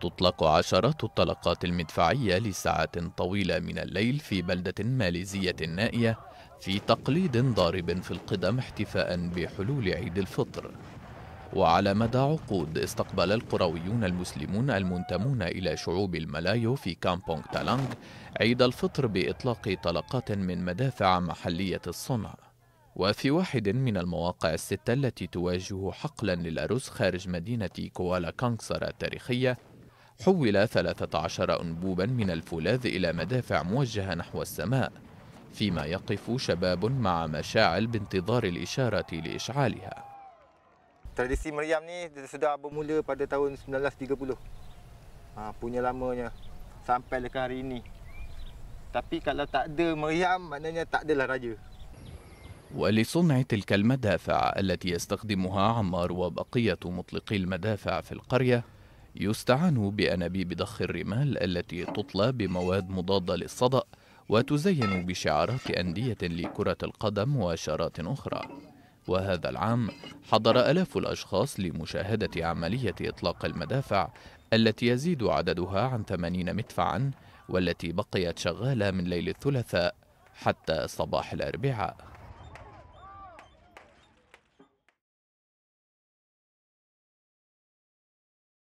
تطلق عشرات الطلقات المدفعية لساعات طويلة من الليل في بلدة ماليزية نائية في تقليد ضارب في القدم احتفاء بحلول عيد الفطر وعلى مدى عقود استقبل القرويون المسلمون المنتمون إلى شعوب الملايو في كامبونج تالانغ عيد الفطر بإطلاق طلقات من مدافع محلية الصنع وفي واحد من المواقع الستة التي تواجه حقلا للأرز خارج مدينة كوالا كانكسر التاريخية حول 13 أنبوبا من الفولاذ إلى مدافع موجهة نحو السماء فيما يقف شباب مع مشاعل بانتظار الإشارة لإشعالها Tradisi meriam ni sudah bermula pada tahun 1930. Ha, punya lamanya sampai dekat hari ini. Tapi kalau tak ada meriam maknanya tak adalah raja. ولصنع تلك المدافع التي يستخدمها عمار وبقية مطلقي المدافع في القرية يستعان بأنابيب ضخ الرمال التي تطلى بمواد مضادة للصدأ وتزين بشعارات أندية لكرة القدم وشارات أخرى وهذا العام حضر آلاف الأشخاص لمشاهدة عملية إطلاق المدافع التي يزيد عددها عن 80 مدفعا والتي بقيت شغالة من ليل الثلاثاء حتى صباح الأربعاء